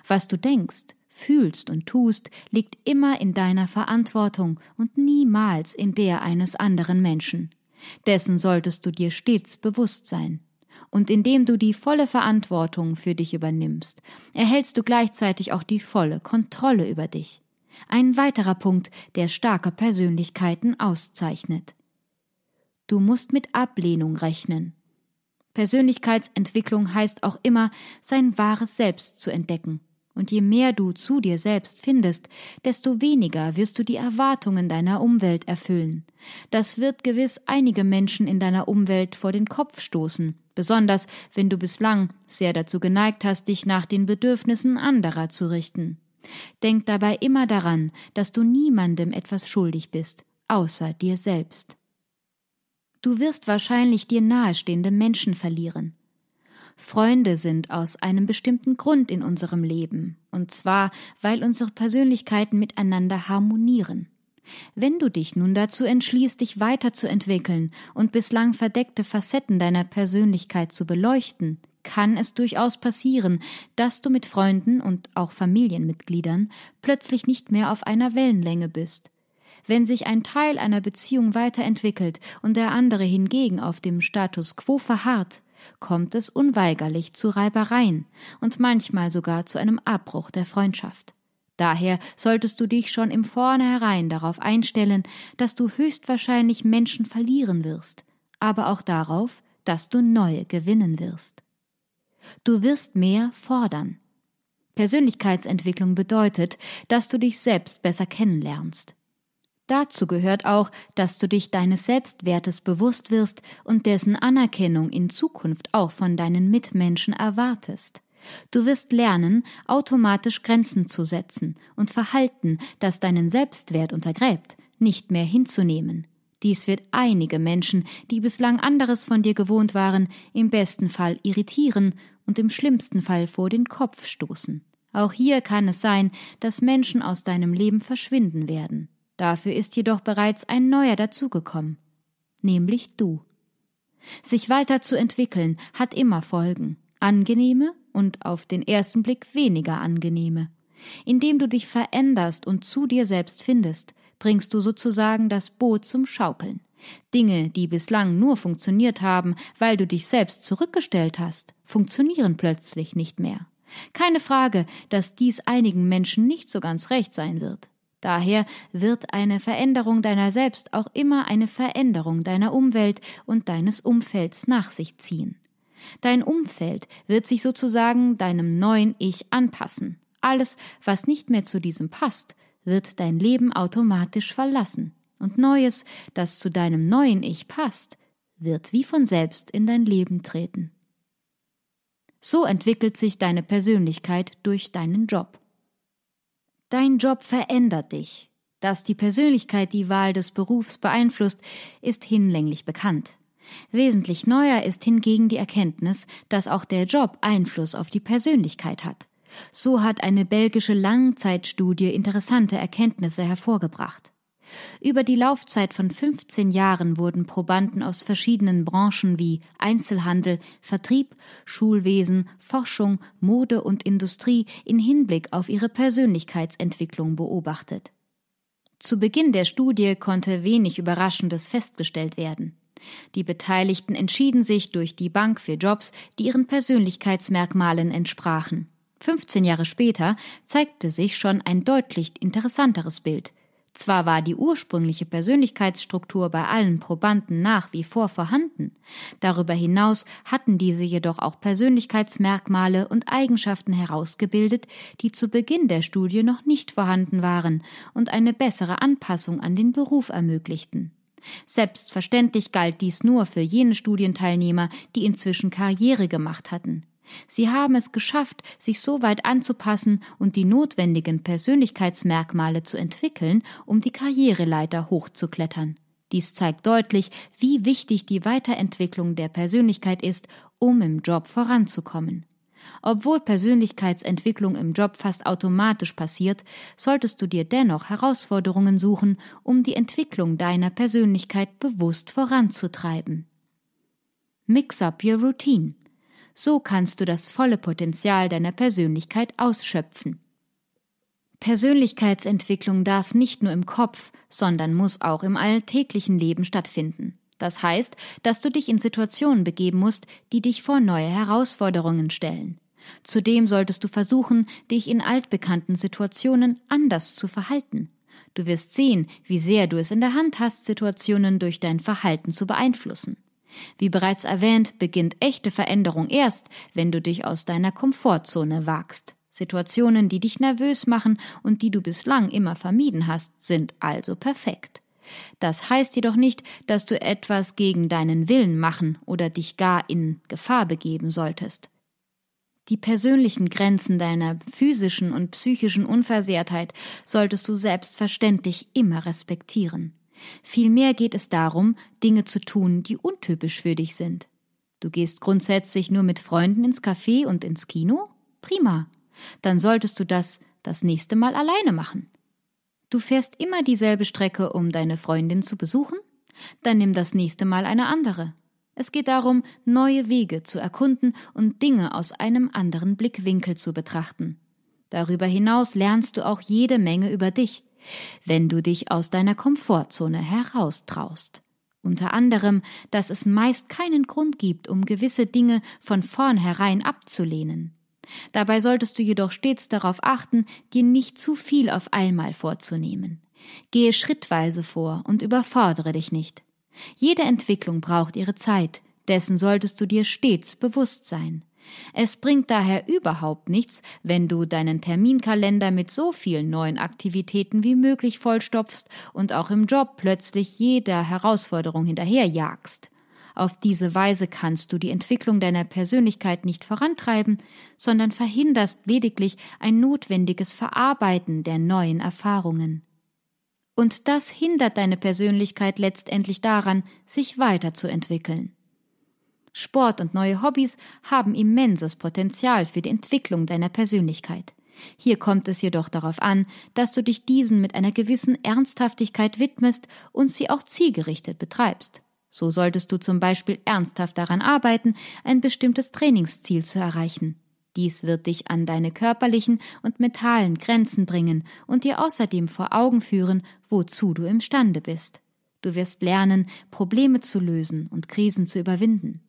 Was du denkst, fühlst und tust, liegt immer in deiner Verantwortung und niemals in der eines anderen Menschen. Dessen solltest du dir stets bewusst sein. Und indem du die volle Verantwortung für dich übernimmst, erhältst du gleichzeitig auch die volle Kontrolle über dich. Ein weiterer Punkt, der starke Persönlichkeiten auszeichnet. Du musst mit Ablehnung rechnen. Persönlichkeitsentwicklung heißt auch immer, sein wahres Selbst zu entdecken und je mehr du zu dir selbst findest, desto weniger wirst du die Erwartungen deiner Umwelt erfüllen. Das wird gewiss einige Menschen in deiner Umwelt vor den Kopf stoßen, besonders wenn du bislang sehr dazu geneigt hast, dich nach den Bedürfnissen anderer zu richten. Denk dabei immer daran, dass du niemandem etwas schuldig bist, außer dir selbst. Du wirst wahrscheinlich dir nahestehende Menschen verlieren. Freunde sind aus einem bestimmten Grund in unserem Leben, und zwar, weil unsere Persönlichkeiten miteinander harmonieren. Wenn du dich nun dazu entschließt, dich weiterzuentwickeln und bislang verdeckte Facetten deiner Persönlichkeit zu beleuchten, kann es durchaus passieren, dass du mit Freunden und auch Familienmitgliedern plötzlich nicht mehr auf einer Wellenlänge bist. Wenn sich ein Teil einer Beziehung weiterentwickelt und der andere hingegen auf dem Status quo verharrt, kommt es unweigerlich zu Reibereien und manchmal sogar zu einem Abbruch der Freundschaft. Daher solltest du dich schon im Vornherein darauf einstellen, dass du höchstwahrscheinlich Menschen verlieren wirst, aber auch darauf, dass du neue gewinnen wirst. Du wirst mehr fordern. Persönlichkeitsentwicklung bedeutet, dass du dich selbst besser kennenlernst. Dazu gehört auch, dass du dich deines Selbstwertes bewusst wirst und dessen Anerkennung in Zukunft auch von deinen Mitmenschen erwartest. Du wirst lernen, automatisch Grenzen zu setzen und Verhalten, das deinen Selbstwert untergräbt, nicht mehr hinzunehmen. Dies wird einige Menschen, die bislang anderes von dir gewohnt waren, im besten Fall irritieren und im schlimmsten Fall vor den Kopf stoßen. Auch hier kann es sein, dass Menschen aus deinem Leben verschwinden werden. Dafür ist jedoch bereits ein neuer dazugekommen, nämlich du. Sich weiter zu entwickeln hat immer Folgen, angenehme und auf den ersten Blick weniger angenehme. Indem du dich veränderst und zu dir selbst findest, bringst du sozusagen das Boot zum Schaukeln. Dinge, die bislang nur funktioniert haben, weil du dich selbst zurückgestellt hast, funktionieren plötzlich nicht mehr. Keine Frage, dass dies einigen Menschen nicht so ganz recht sein wird. Daher wird eine Veränderung deiner selbst auch immer eine Veränderung deiner Umwelt und deines Umfelds nach sich ziehen. Dein Umfeld wird sich sozusagen deinem neuen Ich anpassen. Alles, was nicht mehr zu diesem passt, wird dein Leben automatisch verlassen. Und Neues, das zu deinem neuen Ich passt, wird wie von selbst in dein Leben treten. So entwickelt sich deine Persönlichkeit durch deinen Job. Dein Job verändert dich. Dass die Persönlichkeit die Wahl des Berufs beeinflusst, ist hinlänglich bekannt. Wesentlich neuer ist hingegen die Erkenntnis, dass auch der Job Einfluss auf die Persönlichkeit hat. So hat eine belgische Langzeitstudie interessante Erkenntnisse hervorgebracht. Über die Laufzeit von 15 Jahren wurden Probanden aus verschiedenen Branchen wie Einzelhandel, Vertrieb, Schulwesen, Forschung, Mode und Industrie in Hinblick auf ihre Persönlichkeitsentwicklung beobachtet. Zu Beginn der Studie konnte wenig Überraschendes festgestellt werden. Die Beteiligten entschieden sich durch die Bank für Jobs, die ihren Persönlichkeitsmerkmalen entsprachen. 15 Jahre später zeigte sich schon ein deutlich interessanteres Bild. Zwar war die ursprüngliche Persönlichkeitsstruktur bei allen Probanden nach wie vor vorhanden, darüber hinaus hatten diese jedoch auch Persönlichkeitsmerkmale und Eigenschaften herausgebildet, die zu Beginn der Studie noch nicht vorhanden waren und eine bessere Anpassung an den Beruf ermöglichten. Selbstverständlich galt dies nur für jene Studienteilnehmer, die inzwischen Karriere gemacht hatten. Sie haben es geschafft, sich so weit anzupassen und die notwendigen Persönlichkeitsmerkmale zu entwickeln, um die Karriereleiter hochzuklettern. Dies zeigt deutlich, wie wichtig die Weiterentwicklung der Persönlichkeit ist, um im Job voranzukommen. Obwohl Persönlichkeitsentwicklung im Job fast automatisch passiert, solltest du dir dennoch Herausforderungen suchen, um die Entwicklung deiner Persönlichkeit bewusst voranzutreiben. Mix up your routine. So kannst du das volle Potenzial deiner Persönlichkeit ausschöpfen. Persönlichkeitsentwicklung darf nicht nur im Kopf, sondern muss auch im alltäglichen Leben stattfinden. Das heißt, dass du dich in Situationen begeben musst, die dich vor neue Herausforderungen stellen. Zudem solltest du versuchen, dich in altbekannten Situationen anders zu verhalten. Du wirst sehen, wie sehr du es in der Hand hast, Situationen durch dein Verhalten zu beeinflussen. Wie bereits erwähnt, beginnt echte Veränderung erst, wenn du dich aus deiner Komfortzone wagst. Situationen, die dich nervös machen und die du bislang immer vermieden hast, sind also perfekt. Das heißt jedoch nicht, dass du etwas gegen deinen Willen machen oder dich gar in Gefahr begeben solltest. Die persönlichen Grenzen deiner physischen und psychischen Unversehrtheit solltest du selbstverständlich immer respektieren. Vielmehr geht es darum, Dinge zu tun, die untypisch für dich sind. Du gehst grundsätzlich nur mit Freunden ins Café und ins Kino? Prima. Dann solltest du das das nächste Mal alleine machen. Du fährst immer dieselbe Strecke, um deine Freundin zu besuchen? Dann nimm das nächste Mal eine andere. Es geht darum, neue Wege zu erkunden und Dinge aus einem anderen Blickwinkel zu betrachten. Darüber hinaus lernst du auch jede Menge über dich wenn du dich aus deiner Komfortzone heraustraust. Unter anderem, dass es meist keinen Grund gibt, um gewisse Dinge von vornherein abzulehnen. Dabei solltest du jedoch stets darauf achten, dir nicht zu viel auf einmal vorzunehmen. Gehe schrittweise vor und überfordere dich nicht. Jede Entwicklung braucht ihre Zeit, dessen solltest du dir stets bewusst sein. Es bringt daher überhaupt nichts, wenn du deinen Terminkalender mit so vielen neuen Aktivitäten wie möglich vollstopfst und auch im Job plötzlich jeder Herausforderung hinterherjagst. Auf diese Weise kannst du die Entwicklung deiner Persönlichkeit nicht vorantreiben, sondern verhinderst lediglich ein notwendiges Verarbeiten der neuen Erfahrungen. Und das hindert deine Persönlichkeit letztendlich daran, sich weiterzuentwickeln. Sport und neue Hobbys haben immenses Potenzial für die Entwicklung deiner Persönlichkeit. Hier kommt es jedoch darauf an, dass du dich diesen mit einer gewissen Ernsthaftigkeit widmest und sie auch zielgerichtet betreibst. So solltest du zum Beispiel ernsthaft daran arbeiten, ein bestimmtes Trainingsziel zu erreichen. Dies wird dich an deine körperlichen und mentalen Grenzen bringen und dir außerdem vor Augen führen, wozu du imstande bist. Du wirst lernen, Probleme zu lösen und Krisen zu überwinden.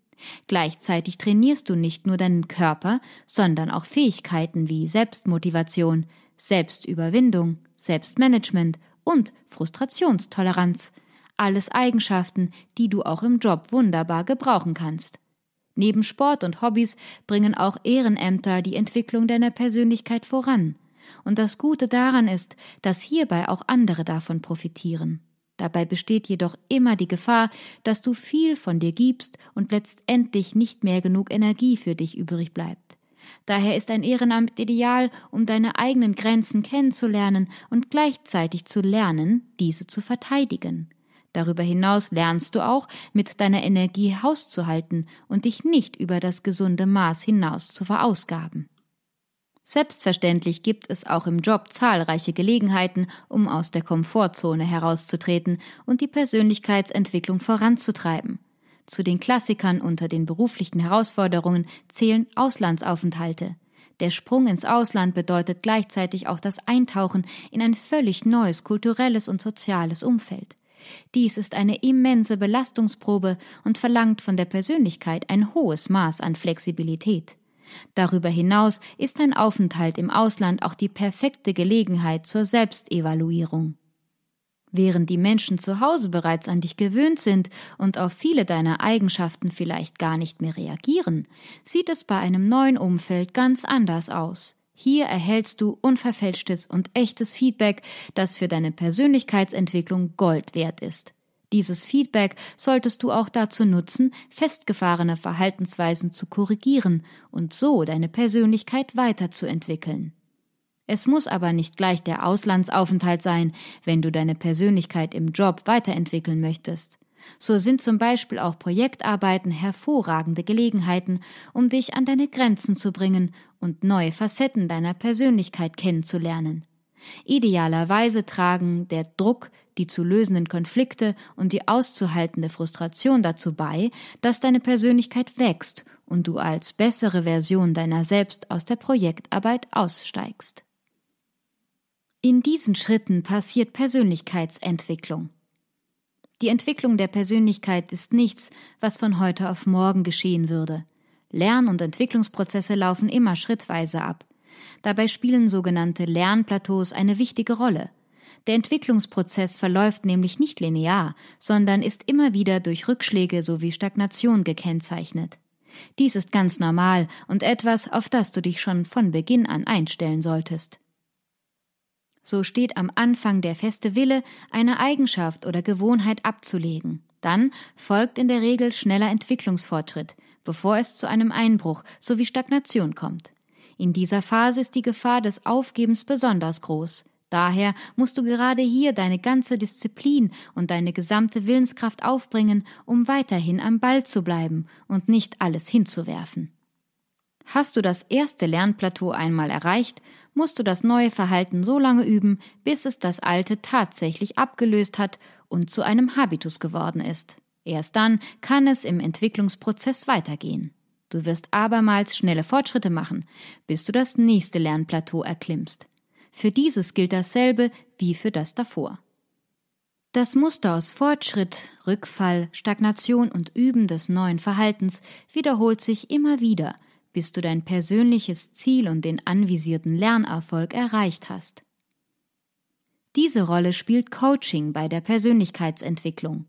Gleichzeitig trainierst du nicht nur deinen Körper, sondern auch Fähigkeiten wie Selbstmotivation, Selbstüberwindung, Selbstmanagement und Frustrationstoleranz. Alles Eigenschaften, die du auch im Job wunderbar gebrauchen kannst. Neben Sport und Hobbys bringen auch Ehrenämter die Entwicklung deiner Persönlichkeit voran. Und das Gute daran ist, dass hierbei auch andere davon profitieren. Dabei besteht jedoch immer die Gefahr, dass du viel von dir gibst und letztendlich nicht mehr genug Energie für dich übrig bleibt. Daher ist ein Ehrenamt ideal, um deine eigenen Grenzen kennenzulernen und gleichzeitig zu lernen, diese zu verteidigen. Darüber hinaus lernst du auch, mit deiner Energie Haus zu halten und dich nicht über das gesunde Maß hinaus zu verausgaben. Selbstverständlich gibt es auch im Job zahlreiche Gelegenheiten, um aus der Komfortzone herauszutreten und die Persönlichkeitsentwicklung voranzutreiben. Zu den Klassikern unter den beruflichen Herausforderungen zählen Auslandsaufenthalte. Der Sprung ins Ausland bedeutet gleichzeitig auch das Eintauchen in ein völlig neues kulturelles und soziales Umfeld. Dies ist eine immense Belastungsprobe und verlangt von der Persönlichkeit ein hohes Maß an Flexibilität. Darüber hinaus ist ein Aufenthalt im Ausland auch die perfekte Gelegenheit zur Selbstevaluierung. Während die Menschen zu Hause bereits an dich gewöhnt sind und auf viele deiner Eigenschaften vielleicht gar nicht mehr reagieren, sieht es bei einem neuen Umfeld ganz anders aus. Hier erhältst du unverfälschtes und echtes Feedback, das für deine Persönlichkeitsentwicklung Gold wert ist. Dieses Feedback solltest du auch dazu nutzen, festgefahrene Verhaltensweisen zu korrigieren und so deine Persönlichkeit weiterzuentwickeln. Es muss aber nicht gleich der Auslandsaufenthalt sein, wenn du deine Persönlichkeit im Job weiterentwickeln möchtest. So sind zum Beispiel auch Projektarbeiten hervorragende Gelegenheiten, um dich an deine Grenzen zu bringen und neue Facetten deiner Persönlichkeit kennenzulernen. Idealerweise tragen der Druck, die zu lösenden Konflikte und die auszuhaltende Frustration dazu bei, dass deine Persönlichkeit wächst und du als bessere Version deiner selbst aus der Projektarbeit aussteigst. In diesen Schritten passiert Persönlichkeitsentwicklung. Die Entwicklung der Persönlichkeit ist nichts, was von heute auf morgen geschehen würde. Lern- und Entwicklungsprozesse laufen immer schrittweise ab. Dabei spielen sogenannte Lernplateaus eine wichtige Rolle – der Entwicklungsprozess verläuft nämlich nicht linear, sondern ist immer wieder durch Rückschläge sowie Stagnation gekennzeichnet. Dies ist ganz normal und etwas, auf das du dich schon von Beginn an einstellen solltest. So steht am Anfang der feste Wille, eine Eigenschaft oder Gewohnheit abzulegen. Dann folgt in der Regel schneller Entwicklungsfortschritt, bevor es zu einem Einbruch sowie Stagnation kommt. In dieser Phase ist die Gefahr des Aufgebens besonders groß. Daher musst du gerade hier deine ganze Disziplin und deine gesamte Willenskraft aufbringen, um weiterhin am Ball zu bleiben und nicht alles hinzuwerfen. Hast du das erste Lernplateau einmal erreicht, musst du das neue Verhalten so lange üben, bis es das alte tatsächlich abgelöst hat und zu einem Habitus geworden ist. Erst dann kann es im Entwicklungsprozess weitergehen. Du wirst abermals schnelle Fortschritte machen, bis du das nächste Lernplateau erklimmst. Für dieses gilt dasselbe wie für das davor. Das Muster aus Fortschritt, Rückfall, Stagnation und Üben des neuen Verhaltens wiederholt sich immer wieder, bis du dein persönliches Ziel und den anvisierten Lernerfolg erreicht hast. Diese Rolle spielt Coaching bei der Persönlichkeitsentwicklung.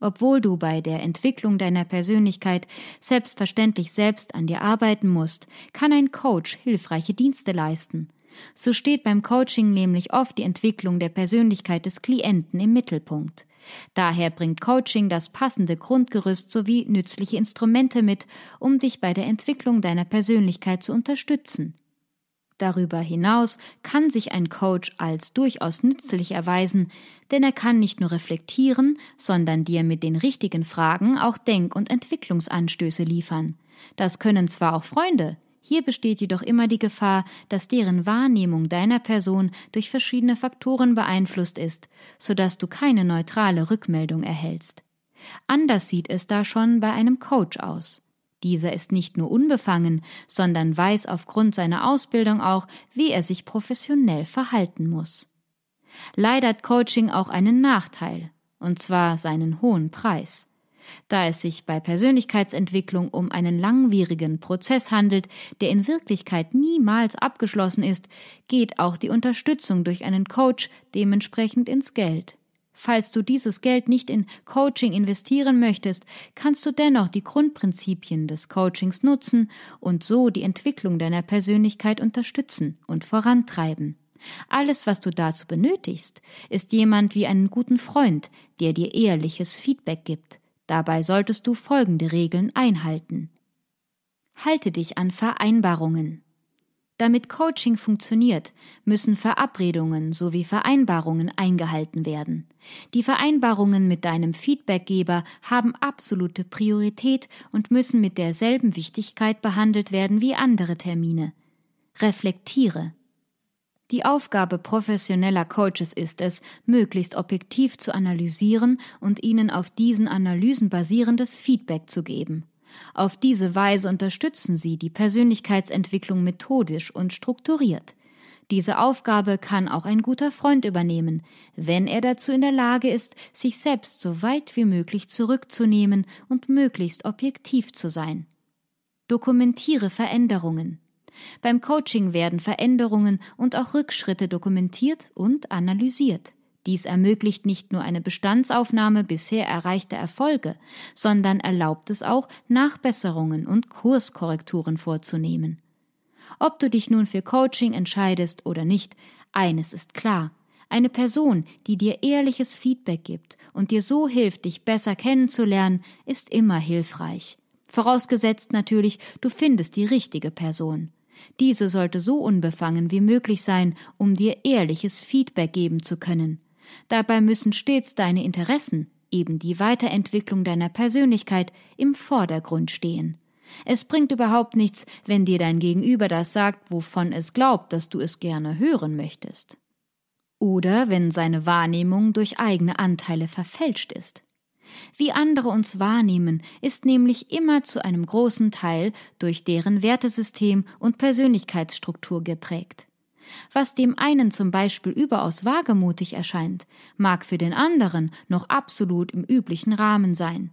Obwohl du bei der Entwicklung deiner Persönlichkeit selbstverständlich selbst an dir arbeiten musst, kann ein Coach hilfreiche Dienste leisten – so steht beim Coaching nämlich oft die Entwicklung der Persönlichkeit des Klienten im Mittelpunkt. Daher bringt Coaching das passende Grundgerüst sowie nützliche Instrumente mit, um dich bei der Entwicklung deiner Persönlichkeit zu unterstützen. Darüber hinaus kann sich ein Coach als durchaus nützlich erweisen, denn er kann nicht nur reflektieren, sondern dir mit den richtigen Fragen auch Denk- und Entwicklungsanstöße liefern. Das können zwar auch Freunde, hier besteht jedoch immer die Gefahr, dass deren Wahrnehmung deiner Person durch verschiedene Faktoren beeinflusst ist, sodass du keine neutrale Rückmeldung erhältst. Anders sieht es da schon bei einem Coach aus. Dieser ist nicht nur unbefangen, sondern weiß aufgrund seiner Ausbildung auch, wie er sich professionell verhalten muss. Leider hat Coaching auch einen Nachteil, und zwar seinen hohen Preis. Da es sich bei Persönlichkeitsentwicklung um einen langwierigen Prozess handelt, der in Wirklichkeit niemals abgeschlossen ist, geht auch die Unterstützung durch einen Coach dementsprechend ins Geld. Falls du dieses Geld nicht in Coaching investieren möchtest, kannst du dennoch die Grundprinzipien des Coachings nutzen und so die Entwicklung deiner Persönlichkeit unterstützen und vorantreiben. Alles, was du dazu benötigst, ist jemand wie einen guten Freund, der dir ehrliches Feedback gibt Dabei solltest du folgende Regeln einhalten. Halte dich an Vereinbarungen. Damit Coaching funktioniert, müssen Verabredungen sowie Vereinbarungen eingehalten werden. Die Vereinbarungen mit deinem Feedbackgeber haben absolute Priorität und müssen mit derselben Wichtigkeit behandelt werden wie andere Termine. Reflektiere. Die Aufgabe professioneller Coaches ist es, möglichst objektiv zu analysieren und ihnen auf diesen Analysen basierendes Feedback zu geben. Auf diese Weise unterstützen sie die Persönlichkeitsentwicklung methodisch und strukturiert. Diese Aufgabe kann auch ein guter Freund übernehmen, wenn er dazu in der Lage ist, sich selbst so weit wie möglich zurückzunehmen und möglichst objektiv zu sein. Dokumentiere Veränderungen. Beim Coaching werden Veränderungen und auch Rückschritte dokumentiert und analysiert. Dies ermöglicht nicht nur eine Bestandsaufnahme bisher erreichter Erfolge, sondern erlaubt es auch, Nachbesserungen und Kurskorrekturen vorzunehmen. Ob du dich nun für Coaching entscheidest oder nicht, eines ist klar. Eine Person, die dir ehrliches Feedback gibt und dir so hilft, dich besser kennenzulernen, ist immer hilfreich. Vorausgesetzt natürlich, du findest die richtige Person. Diese sollte so unbefangen wie möglich sein, um dir ehrliches Feedback geben zu können. Dabei müssen stets deine Interessen, eben die Weiterentwicklung deiner Persönlichkeit, im Vordergrund stehen. Es bringt überhaupt nichts, wenn dir dein Gegenüber das sagt, wovon es glaubt, dass du es gerne hören möchtest. Oder wenn seine Wahrnehmung durch eigene Anteile verfälscht ist. Wie andere uns wahrnehmen, ist nämlich immer zu einem großen Teil durch deren Wertesystem und Persönlichkeitsstruktur geprägt. Was dem einen zum Beispiel überaus wagemutig erscheint, mag für den anderen noch absolut im üblichen Rahmen sein.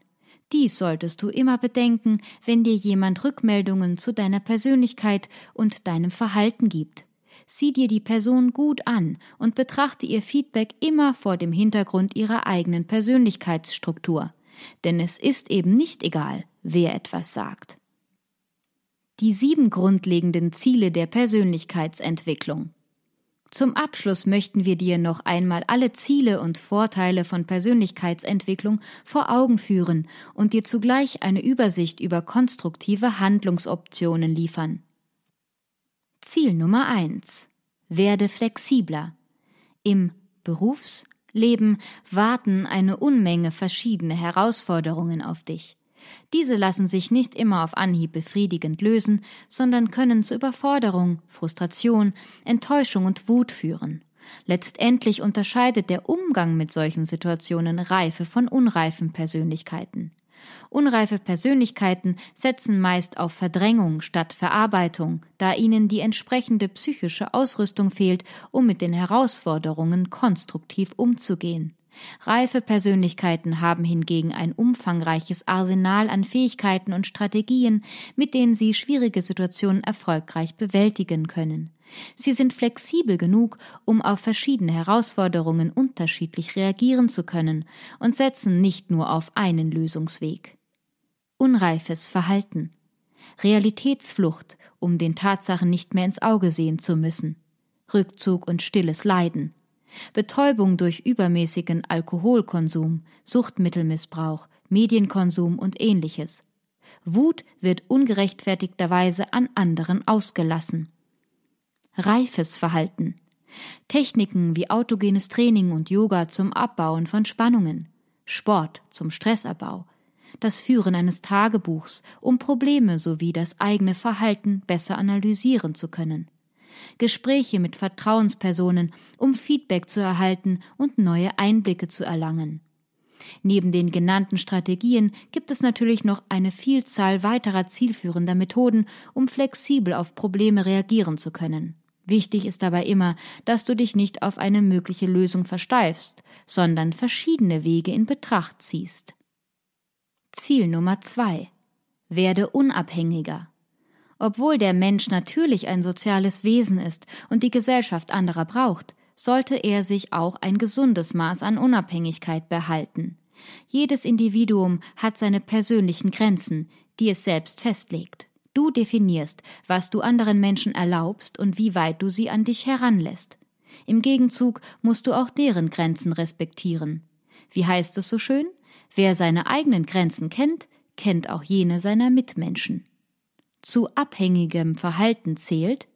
Dies solltest du immer bedenken, wenn dir jemand Rückmeldungen zu deiner Persönlichkeit und deinem Verhalten gibt sieh dir die Person gut an und betrachte ihr Feedback immer vor dem Hintergrund ihrer eigenen Persönlichkeitsstruktur. Denn es ist eben nicht egal, wer etwas sagt. Die sieben grundlegenden Ziele der Persönlichkeitsentwicklung. Zum Abschluss möchten wir dir noch einmal alle Ziele und Vorteile von Persönlichkeitsentwicklung vor Augen führen und dir zugleich eine Übersicht über konstruktive Handlungsoptionen liefern. Ziel Nummer eins: Werde flexibler. Im Berufsleben warten eine Unmenge verschiedene Herausforderungen auf dich. Diese lassen sich nicht immer auf Anhieb befriedigend lösen, sondern können zu Überforderung, Frustration, Enttäuschung und Wut führen. Letztendlich unterscheidet der Umgang mit solchen Situationen reife von unreifen Persönlichkeiten. Unreife Persönlichkeiten setzen meist auf Verdrängung statt Verarbeitung, da ihnen die entsprechende psychische Ausrüstung fehlt, um mit den Herausforderungen konstruktiv umzugehen. Reife Persönlichkeiten haben hingegen ein umfangreiches Arsenal an Fähigkeiten und Strategien, mit denen sie schwierige Situationen erfolgreich bewältigen können. Sie sind flexibel genug, um auf verschiedene Herausforderungen unterschiedlich reagieren zu können und setzen nicht nur auf einen Lösungsweg. Unreifes Verhalten. Realitätsflucht, um den Tatsachen nicht mehr ins Auge sehen zu müssen. Rückzug und stilles Leiden. Betäubung durch übermäßigen Alkoholkonsum, Suchtmittelmissbrauch, Medienkonsum und ähnliches. Wut wird ungerechtfertigterweise an anderen ausgelassen reifes Verhalten, Techniken wie autogenes Training und Yoga zum Abbauen von Spannungen, Sport zum Stressabbau, das Führen eines Tagebuchs, um Probleme sowie das eigene Verhalten besser analysieren zu können, Gespräche mit Vertrauenspersonen, um Feedback zu erhalten und neue Einblicke zu erlangen. Neben den genannten Strategien gibt es natürlich noch eine Vielzahl weiterer zielführender Methoden, um flexibel auf Probleme reagieren zu können. Wichtig ist dabei immer, dass du dich nicht auf eine mögliche Lösung versteifst, sondern verschiedene Wege in Betracht ziehst. Ziel Nummer 2. Werde unabhängiger. Obwohl der Mensch natürlich ein soziales Wesen ist und die Gesellschaft anderer braucht, sollte er sich auch ein gesundes Maß an Unabhängigkeit behalten. Jedes Individuum hat seine persönlichen Grenzen, die es selbst festlegt. Du definierst, was du anderen Menschen erlaubst und wie weit du sie an dich heranlässt. Im Gegenzug musst du auch deren Grenzen respektieren. Wie heißt es so schön? Wer seine eigenen Grenzen kennt, kennt auch jene seiner Mitmenschen. Zu abhängigem Verhalten zählt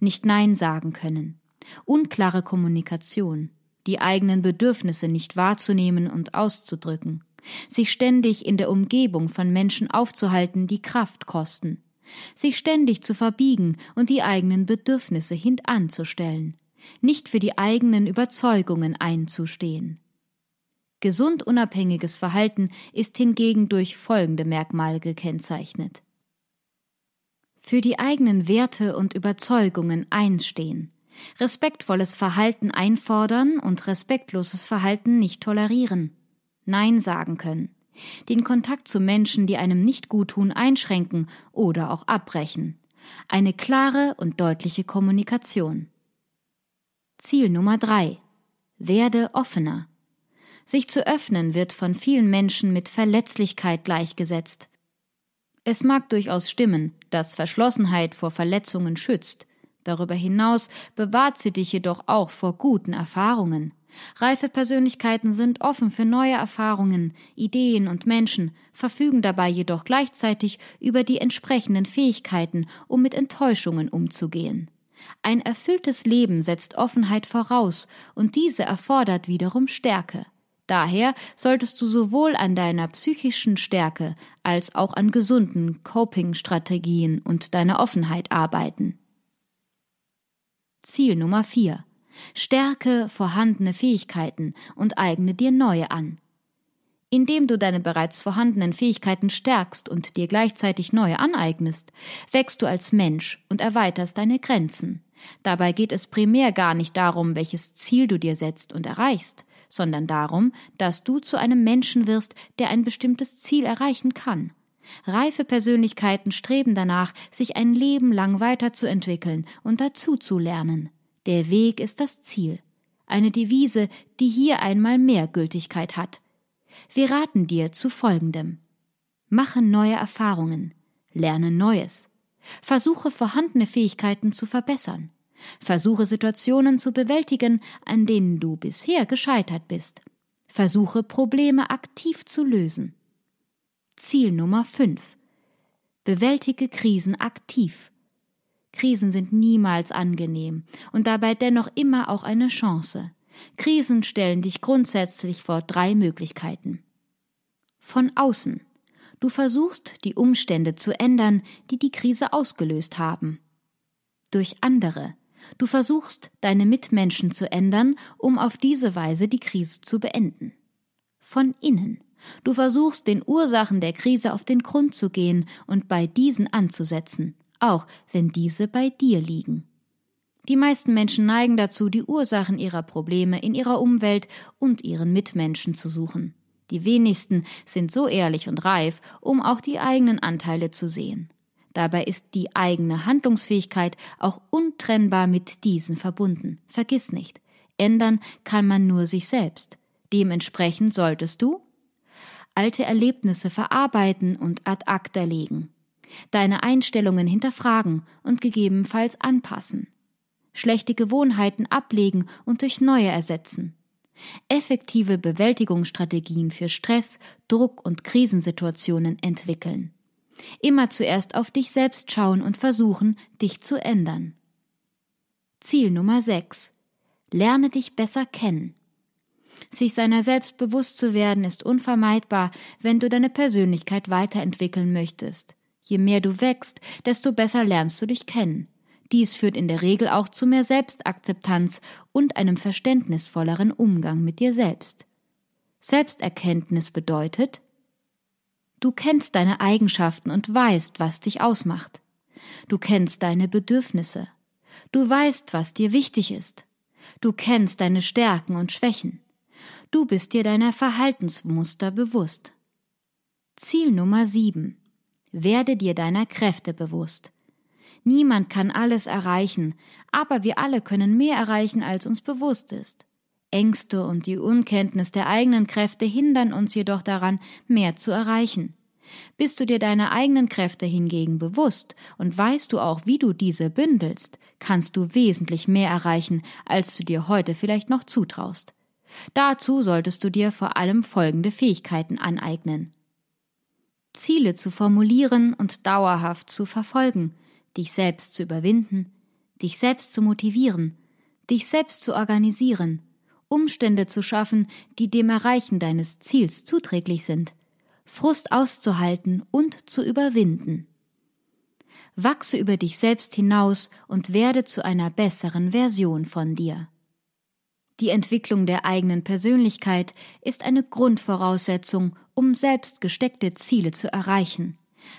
nicht Nein sagen können, unklare Kommunikation, die eigenen Bedürfnisse nicht wahrzunehmen und auszudrücken, sich ständig in der Umgebung von Menschen aufzuhalten, die Kraft kosten, sich ständig zu verbiegen und die eigenen Bedürfnisse hintanzustellen, nicht für die eigenen Überzeugungen einzustehen. Gesund unabhängiges Verhalten ist hingegen durch folgende Merkmale gekennzeichnet. Für die eigenen Werte und Überzeugungen einstehen, respektvolles Verhalten einfordern und respektloses Verhalten nicht tolerieren, Nein sagen können, den Kontakt zu Menschen, die einem nicht gut tun, einschränken oder auch abbrechen. Eine klare und deutliche Kommunikation. Ziel Nummer 3. Werde offener. Sich zu öffnen wird von vielen Menschen mit Verletzlichkeit gleichgesetzt. Es mag durchaus stimmen, dass Verschlossenheit vor Verletzungen schützt. Darüber hinaus bewahrt sie dich jedoch auch vor guten Erfahrungen. Reife Persönlichkeiten sind offen für neue Erfahrungen, Ideen und Menschen, verfügen dabei jedoch gleichzeitig über die entsprechenden Fähigkeiten, um mit Enttäuschungen umzugehen. Ein erfülltes Leben setzt Offenheit voraus, und diese erfordert wiederum Stärke. Daher solltest du sowohl an deiner psychischen Stärke als auch an gesunden Coping-Strategien und deiner Offenheit arbeiten. Ziel Nummer 4. Stärke vorhandene Fähigkeiten und eigne dir neue an. Indem du deine bereits vorhandenen Fähigkeiten stärkst und dir gleichzeitig neue aneignest, wächst du als Mensch und erweiterst deine Grenzen. Dabei geht es primär gar nicht darum, welches Ziel du dir setzt und erreichst, sondern darum, dass du zu einem Menschen wirst, der ein bestimmtes Ziel erreichen kann. Reife Persönlichkeiten streben danach, sich ein Leben lang weiterzuentwickeln und dazuzulernen. Der Weg ist das Ziel. Eine Devise, die hier einmal mehr Gültigkeit hat. Wir raten dir zu folgendem. Mache neue Erfahrungen. Lerne Neues. Versuche vorhandene Fähigkeiten zu verbessern. Versuche Situationen zu bewältigen, an denen du bisher gescheitert bist. Versuche Probleme aktiv zu lösen. Ziel Nummer 5. Bewältige Krisen aktiv. Krisen sind niemals angenehm und dabei dennoch immer auch eine Chance. Krisen stellen dich grundsätzlich vor drei Möglichkeiten. Von außen. Du versuchst, die Umstände zu ändern, die die Krise ausgelöst haben. Durch andere. Du versuchst, deine Mitmenschen zu ändern, um auf diese Weise die Krise zu beenden. Von innen. Du versuchst, den Ursachen der Krise auf den Grund zu gehen und bei diesen anzusetzen auch wenn diese bei dir liegen. Die meisten Menschen neigen dazu, die Ursachen ihrer Probleme in ihrer Umwelt und ihren Mitmenschen zu suchen. Die wenigsten sind so ehrlich und reif, um auch die eigenen Anteile zu sehen. Dabei ist die eigene Handlungsfähigkeit auch untrennbar mit diesen verbunden. Vergiss nicht, ändern kann man nur sich selbst. Dementsprechend solltest du alte Erlebnisse verarbeiten und ad acta legen deine Einstellungen hinterfragen und gegebenenfalls anpassen, schlechte Gewohnheiten ablegen und durch neue ersetzen, effektive Bewältigungsstrategien für Stress, Druck und Krisensituationen entwickeln. Immer zuerst auf dich selbst schauen und versuchen, dich zu ändern. Ziel Nummer 6. Lerne dich besser kennen. Sich seiner selbst bewusst zu werden ist unvermeidbar, wenn du deine Persönlichkeit weiterentwickeln möchtest. Je mehr du wächst, desto besser lernst du dich kennen. Dies führt in der Regel auch zu mehr Selbstakzeptanz und einem verständnisvolleren Umgang mit dir selbst. Selbsterkenntnis bedeutet, du kennst deine Eigenschaften und weißt, was dich ausmacht. Du kennst deine Bedürfnisse. Du weißt, was dir wichtig ist. Du kennst deine Stärken und Schwächen. Du bist dir deiner Verhaltensmuster bewusst. Ziel Nummer 7. Werde dir deiner Kräfte bewusst. Niemand kann alles erreichen, aber wir alle können mehr erreichen, als uns bewusst ist. Ängste und die Unkenntnis der eigenen Kräfte hindern uns jedoch daran, mehr zu erreichen. Bist du dir deiner eigenen Kräfte hingegen bewusst und weißt du auch, wie du diese bündelst, kannst du wesentlich mehr erreichen, als du dir heute vielleicht noch zutraust. Dazu solltest du dir vor allem folgende Fähigkeiten aneignen. Ziele zu formulieren und dauerhaft zu verfolgen, dich selbst zu überwinden, dich selbst zu motivieren, dich selbst zu organisieren, Umstände zu schaffen, die dem Erreichen deines Ziels zuträglich sind, Frust auszuhalten und zu überwinden. Wachse über dich selbst hinaus und werde zu einer besseren Version von dir. Die Entwicklung der eigenen Persönlichkeit ist eine Grundvoraussetzung, um selbst gesteckte Ziele zu erreichen.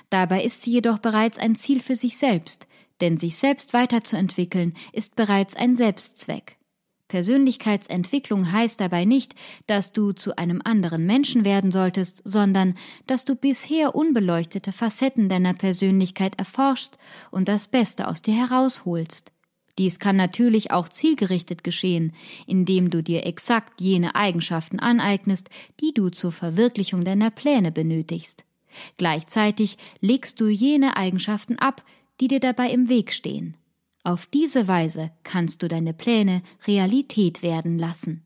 Dabei ist sie jedoch bereits ein Ziel für sich selbst, denn sich selbst weiterzuentwickeln ist bereits ein Selbstzweck. Persönlichkeitsentwicklung heißt dabei nicht, dass du zu einem anderen Menschen werden solltest, sondern dass du bisher unbeleuchtete Facetten deiner Persönlichkeit erforschst und das Beste aus dir herausholst. Dies kann natürlich auch zielgerichtet geschehen, indem du dir exakt jene Eigenschaften aneignest, die du zur Verwirklichung deiner Pläne benötigst. Gleichzeitig legst du jene Eigenschaften ab, die dir dabei im Weg stehen. Auf diese Weise kannst du deine Pläne Realität werden lassen.